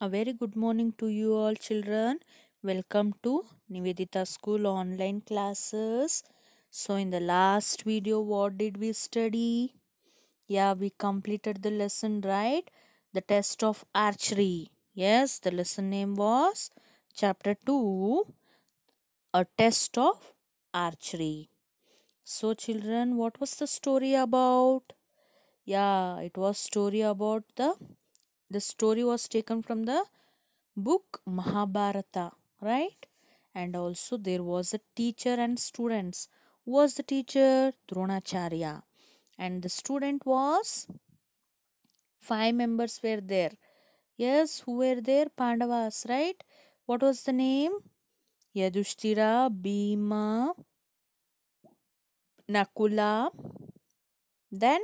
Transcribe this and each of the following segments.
A very good morning to you all children. Welcome to Nivedita School online classes. So in the last video what did we study? Yeah, we completed the lesson right? The test of archery. Yes, the lesson name was chapter 2 A test of archery. So children, what was the story about? Yeah, it was story about the the story was taken from the book Mahabharata, right? And also there was a teacher and students. Who was the teacher? Dronacharya. And the student was? Five members were there. Yes, who were there? Pandavas, right? What was the name? Yadushtira, Bhima, Nakula. Then,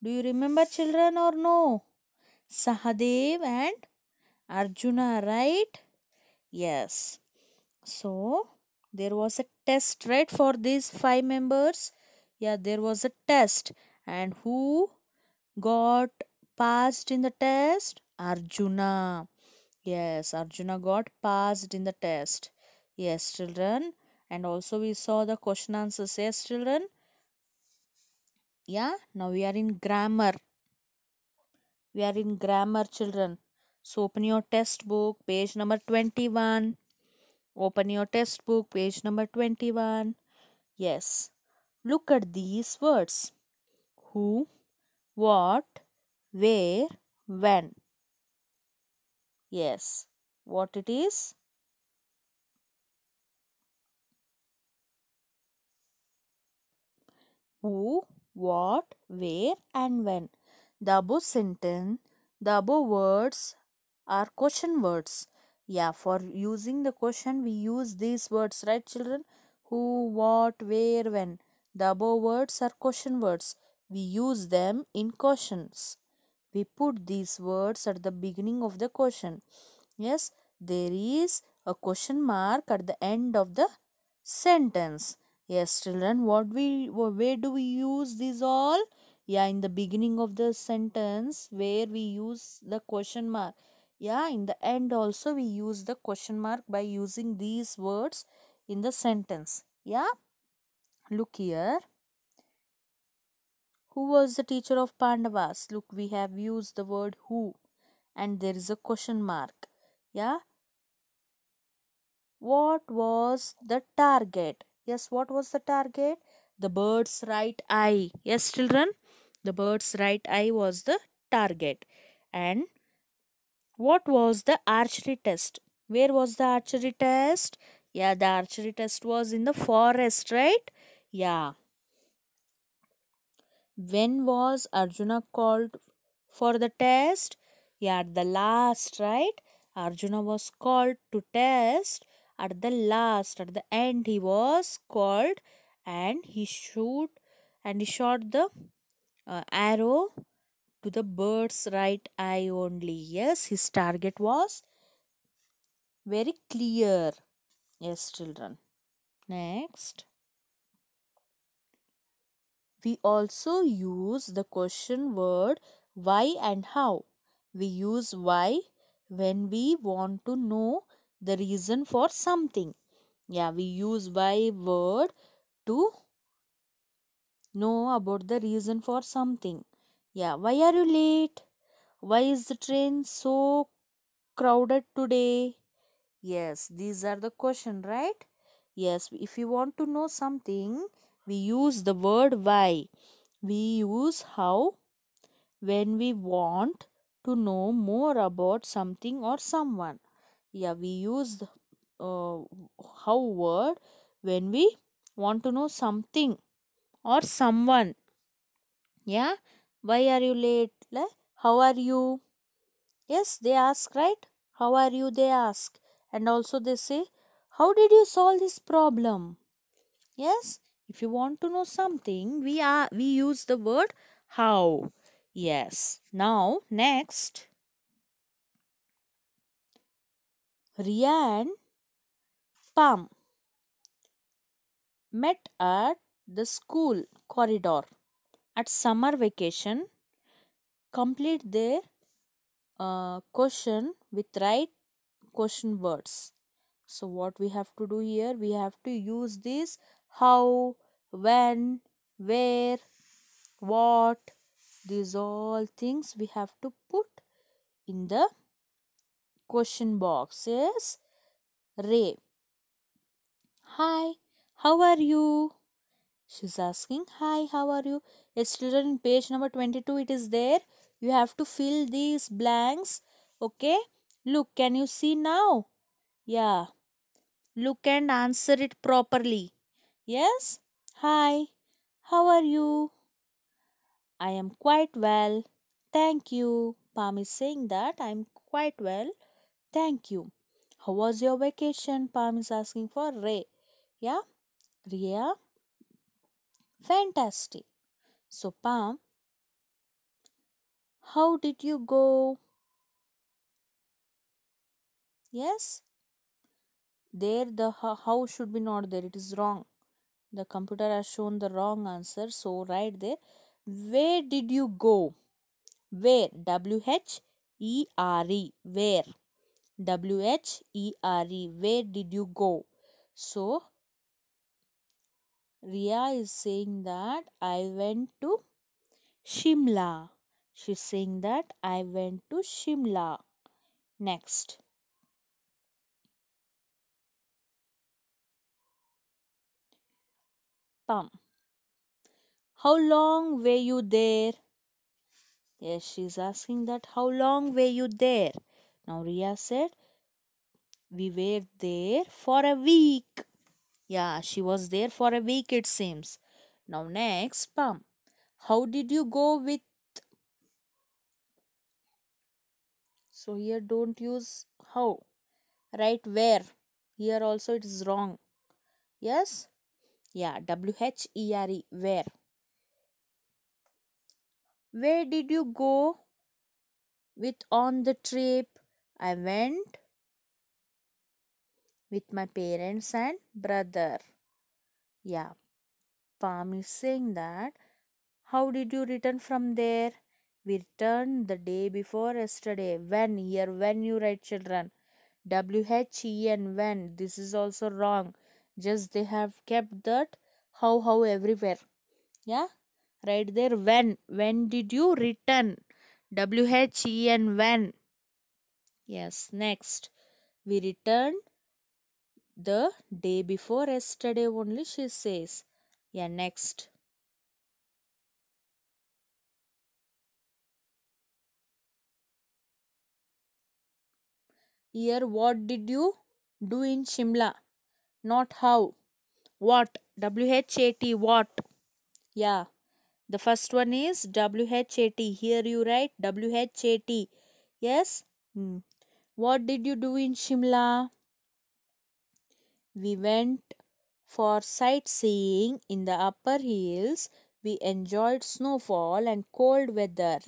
do you remember children or no? Sahadev and Arjuna, right? Yes. So, there was a test, right, for these five members? Yeah, there was a test. And who got passed in the test? Arjuna. Yes, Arjuna got passed in the test. Yes, children. And also we saw the question answers. Yes, children. Yeah, now we are in grammar we are in grammar children so open your test book page number 21 open your test book page number 21 yes look at these words who what where when yes what it is who what where and when the above sentence, the above words are question words. Yeah, for using the question, we use these words, right, children? Who, what, where, when. The above words are question words. We use them in questions. We put these words at the beginning of the question. Yes, there is a question mark at the end of the sentence. Yes, children, what we, where do we use these all? yeah in the beginning of the sentence where we use the question mark yeah in the end also we use the question mark by using these words in the sentence yeah look here who was the teacher of pandavas look we have used the word who and there is a question mark yeah what was the target yes what was the target the bird's right eye yes children the bird's right eye was the target. And what was the archery test? Where was the archery test? Yeah, the archery test was in the forest, right? Yeah. When was Arjuna called for the test? Yeah, at the last, right? Arjuna was called to test at the last, at the end he was called and he shoot and he shot the uh, arrow to the bird's right eye only. Yes, his target was very clear. Yes, children. Next. We also use the question word why and how. We use why when we want to know the reason for something. Yeah, we use why word to know about the reason for something. Yeah, why are you late? Why is the train so crowded today? Yes, these are the question, right? Yes, if you want to know something, we use the word why. We use how when we want to know more about something or someone. Yeah, we use the, uh, how word when we want to know something or someone yeah why are you late how are you yes they ask right how are you they ask and also they say how did you solve this problem yes if you want to know something we are we use the word how yes now next Rian Pam met at the school corridor at summer vacation complete their uh, question with right question words so what we have to do here we have to use this how when where what these all things we have to put in the question box is ray hi how are you She's asking, Hi, how are you? It's written in page number 22. It is there. You have to fill these blanks. Okay. Look, can you see now? Yeah. Look and answer it properly. Yes. Hi, how are you? I am quite well. Thank you. Pam is saying that I am quite well. Thank you. How was your vacation? Pam is asking for Ray. Yeah. Ria. Fantastic. So, Pam, how did you go? Yes? There, the how should be not there. It is wrong. The computer has shown the wrong answer. So, right there. Where did you go? Where? W H E R E. Where? W H E R E. Where did you go? So, Ria is saying that I went to Shimla. She's saying that I went to Shimla. Next. Pam. How long were you there? Yes, she's asking that how long were you there? Now Ria said, we were there for a week. Yeah, she was there for a week, it seems. Now, next, Pam. How did you go with? So, here don't use how. Right, where. Here also it is wrong. Yes? Yeah, W H E R E, where. Where did you go with on the trip? I went with my parents and brother. Yeah. Palm is saying that how did you return from there? We returned the day before yesterday. When? Here, when you write children. W-H-E-N, when. This is also wrong. Just they have kept that how, how everywhere. Yeah? Right there, when. When did you return? W-H-E-N, when. Yes, next. We returned the day before yesterday only, she says. Yeah, next. Here, what did you do in Shimla? Not how. What? W-H-A-T, what? Yeah. The first one is W-H-A-T. Here you write W-H-A-T. Yes? Hmm. What did you do in Shimla? We went for sightseeing in the upper hills. We enjoyed snowfall and cold weather.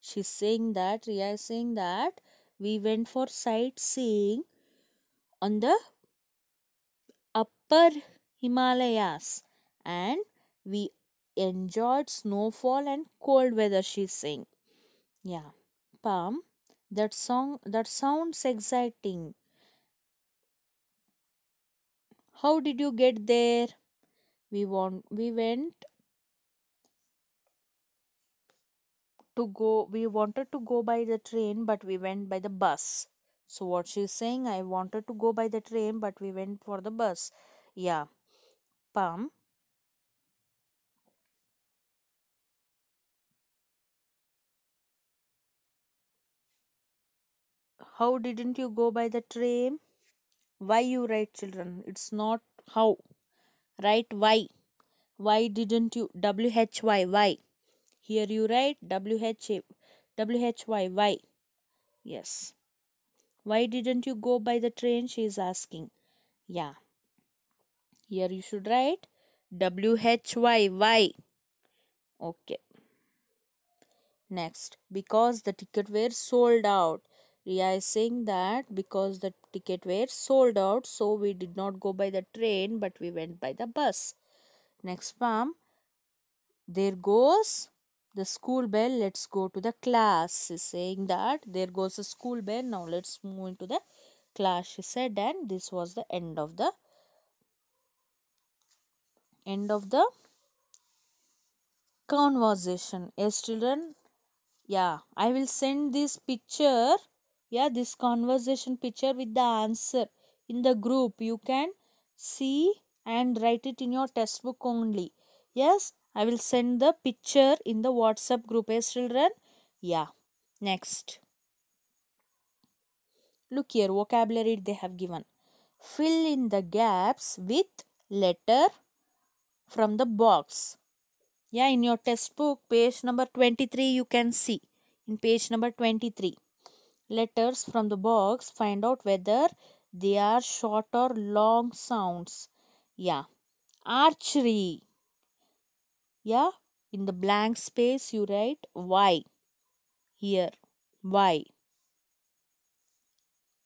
She's saying that, Ria is saying that we went for sightseeing on the upper Himalayas and we enjoyed snowfall and cold weather, she's saying. Yeah. Palm, that song that sounds exciting how did you get there we want we went to go we wanted to go by the train but we went by the bus so what she's saying i wanted to go by the train but we went for the bus yeah pam how didn't you go by the train why you write children it's not how write why why didn't you why why here you write wha why why yes why didn't you go by the train she is asking yeah here you should write why why okay next because the ticket were sold out Ria is saying that because the ticket were sold out, so we did not go by the train, but we went by the bus. Next mom, there goes the school bell. Let's go to the class. Is saying that there goes the school bell. Now let's move into the class. She said, and this was the end of the end of the conversation. Yes, children. Yeah, I will send this picture yeah this conversation picture with the answer in the group you can see and write it in your textbook only yes i will send the picture in the whatsapp group as children yeah next look here vocabulary they have given fill in the gaps with letter from the box yeah in your textbook page number 23 you can see in page number 23 letters from the box, find out whether they are short or long sounds. Yeah. Archery. Yeah. In the blank space, you write Y. Here. Y.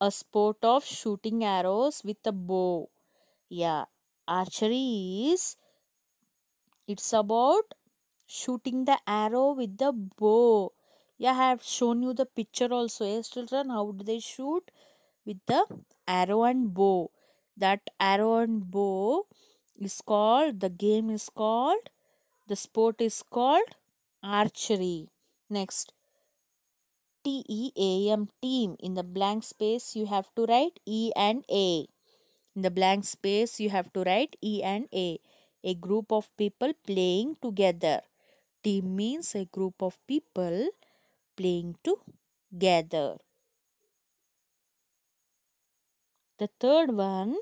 A sport of shooting arrows with a bow. Yeah. Archery is, it's about shooting the arrow with the bow yeah i have shown you the picture also yes children how do they shoot with the arrow and bow that arrow and bow is called the game is called the sport is called archery next T E A M team. In the blank space, you have to write E and A. In the blank space, you have to write E and A. A group of people playing together. Team means a group of people playing together. The third one,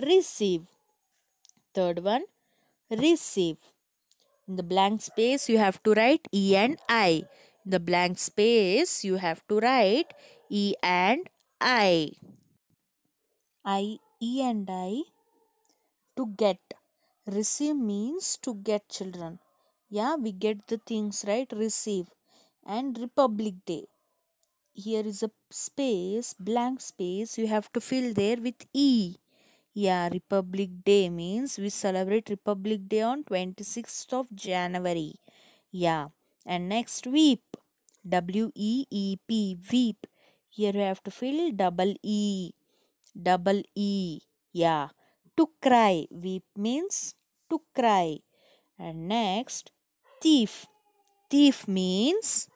receive. Third one, receive. In the blank space, you have to write E and I. In the blank space, you have to write E and I. I, E and I, to get. Receive means to get children. Yeah, we get the things, right? Receive and Republic Day. Here is a space, blank space, you have to fill there with E. Yeah, Republic Day means we celebrate Republic Day on 26th of January. Yeah, and next weep, W-E-E-P, weep. Here you have to fill double E, double E. Yeah, to cry, weep means to cry. And next, thief. Thief means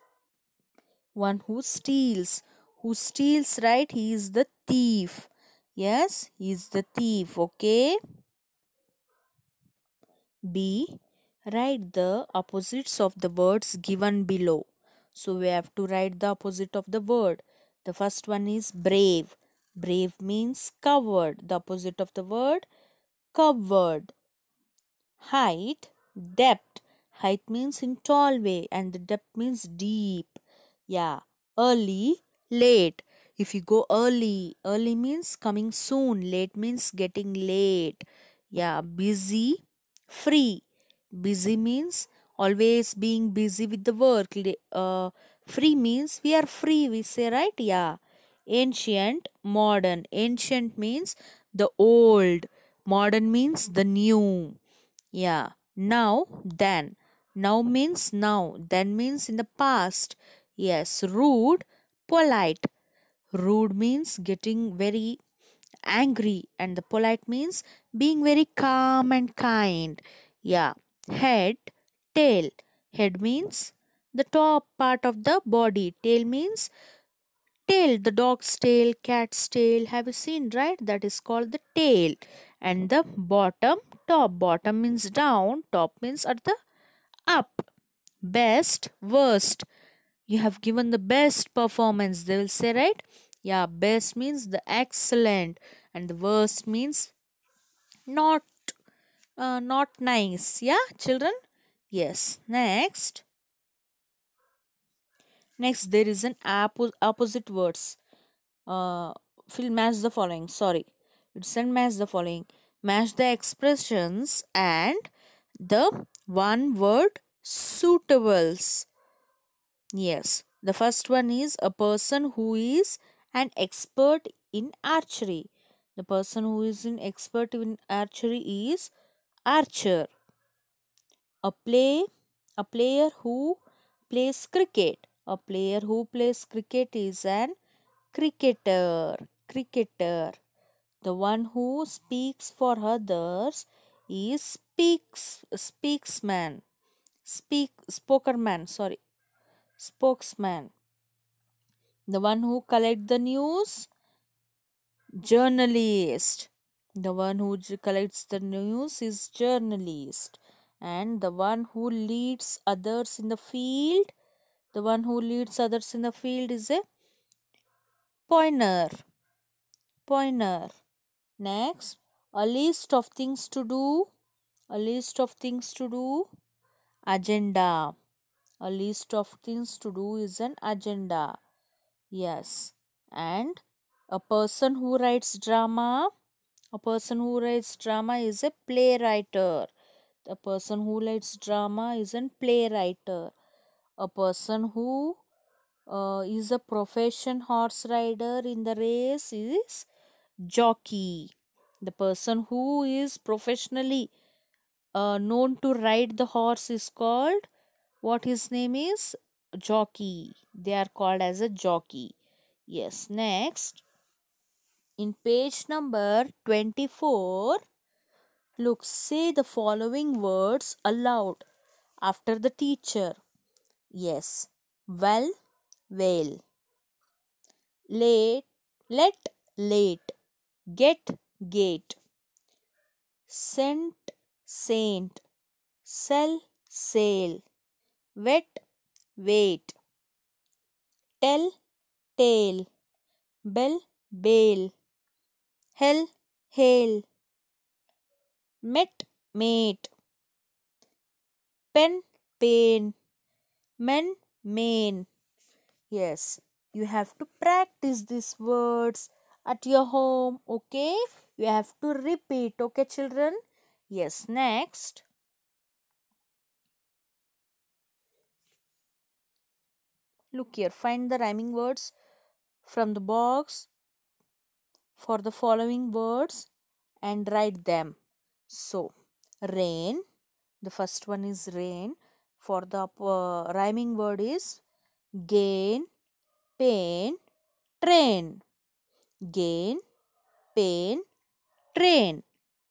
one who steals. Who steals, right? He is the thief. Yes, he is the thief. Okay. B. Write the opposites of the words given below. So we have to write the opposite of the word. The first one is brave. Brave means covered. The opposite of the word covered. Height, depth. Height means in tall way and the depth means deep yeah early late if you go early early means coming soon late means getting late yeah busy free busy means always being busy with the work uh, free means we are free we say right yeah ancient modern ancient means the old modern means the new yeah now then now means now then means in the past Yes, rude, polite. Rude means getting very angry and the polite means being very calm and kind. Yeah. Head, tail. Head means the top part of the body. Tail means tail. The dog's tail, cat's tail. Have you seen, right? That is called the tail. And the bottom, top. Bottom means down. Top means at the up. Best, worst you have given the best performance they will say right yeah best means the excellent and the worst means not uh, not nice yeah children yes next next there is an oppo opposite words uh will match the following sorry it doesn't match the following match the expressions and the one word suitables Yes, the first one is a person who is an expert in archery. The person who is an expert in archery is archer. A play, a player who plays cricket. A player who plays cricket is an cricketer. Cricketer. The one who speaks for others is speaks speaksman. Speak spokerman, sorry spokesman the one who collect the news journalist the one who collects the news is journalist and the one who leads others in the field the one who leads others in the field is a pointer pointer next a list of things to do a list of things to do agenda a list of things to do is an agenda. Yes. And a person who writes drama, a person who writes drama is a playwriter. The person who writes drama is a playwriter. A person who uh, is a profession horse rider in the race is jockey. The person who is professionally uh, known to ride the horse is called what his name is jockey they are called as a jockey yes next in page number 24 look say the following words aloud after the teacher yes well well late let late get gate sent saint sell sale wet wait tell tale bell bail hell hail met mate pen pain men main yes you have to practice these words at your home okay you have to repeat okay children yes next Look here, find the rhyming words from the box for the following words and write them. So, rain, the first one is rain, for the uh, rhyming word is gain, pain, train. Gain, pain, train.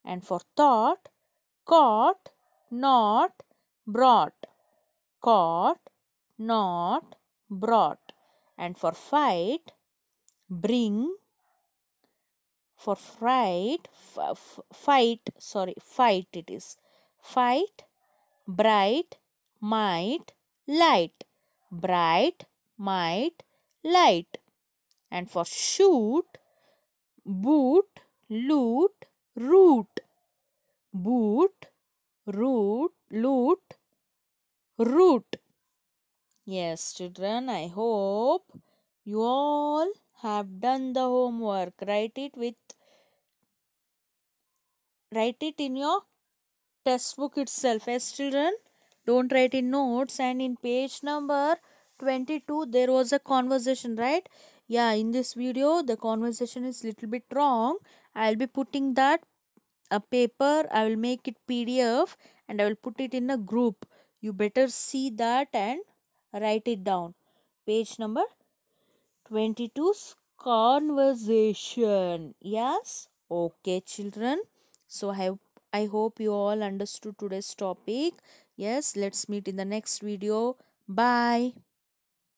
And for thought, caught, not, brought. Caught, not, brought and for fight bring for fright fight sorry fight it is fight bright might light bright might light and for shoot boot loot root boot root loot root Yes, children, I hope you all have done the homework. Write it with write it in your textbook itself. Yes, children, don't write in notes and in page number 22 there was a conversation, right? Yeah, in this video the conversation is little bit wrong. I'll be putting that a paper, I will make it PDF and I will put it in a group. You better see that and write it down page number 22's conversation yes okay children so i i hope you all understood today's topic yes let's meet in the next video bye